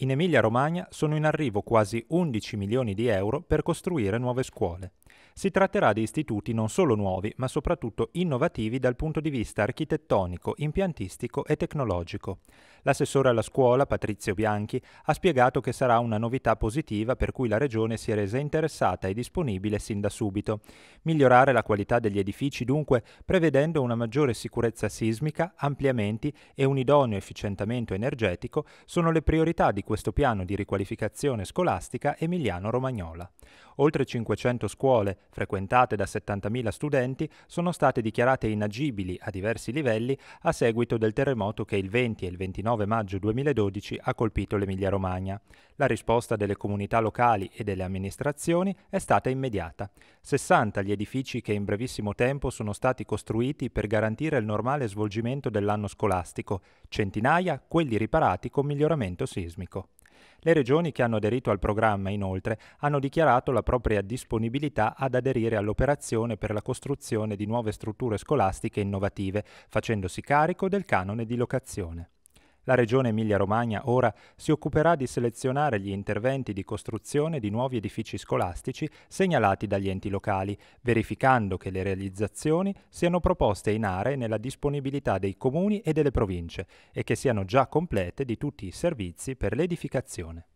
In Emilia-Romagna sono in arrivo quasi 11 milioni di euro per costruire nuove scuole. Si tratterà di istituti non solo nuovi, ma soprattutto innovativi dal punto di vista architettonico, impiantistico e tecnologico. L'assessore alla scuola, Patrizio Bianchi, ha spiegato che sarà una novità positiva per cui la Regione si è resa interessata e disponibile sin da subito. Migliorare la qualità degli edifici, dunque, prevedendo una maggiore sicurezza sismica, ampliamenti e un idoneo efficientamento energetico, sono le priorità di questo piano di riqualificazione scolastica emiliano-romagnola. Oltre 500 scuole scuole, frequentate da 70.000 studenti, sono state dichiarate inagibili a diversi livelli a seguito del terremoto che il 20 e il 29 maggio 2012 ha colpito l'Emilia-Romagna. La risposta delle comunità locali e delle amministrazioni è stata immediata. 60 gli edifici che in brevissimo tempo sono stati costruiti per garantire il normale svolgimento dell'anno scolastico, centinaia quelli riparati con miglioramento sismico. Le regioni che hanno aderito al programma, inoltre, hanno dichiarato la propria disponibilità ad aderire all'operazione per la costruzione di nuove strutture scolastiche innovative, facendosi carico del canone di locazione. La Regione Emilia-Romagna ora si occuperà di selezionare gli interventi di costruzione di nuovi edifici scolastici segnalati dagli enti locali, verificando che le realizzazioni siano proposte in aree nella disponibilità dei comuni e delle province e che siano già complete di tutti i servizi per l'edificazione.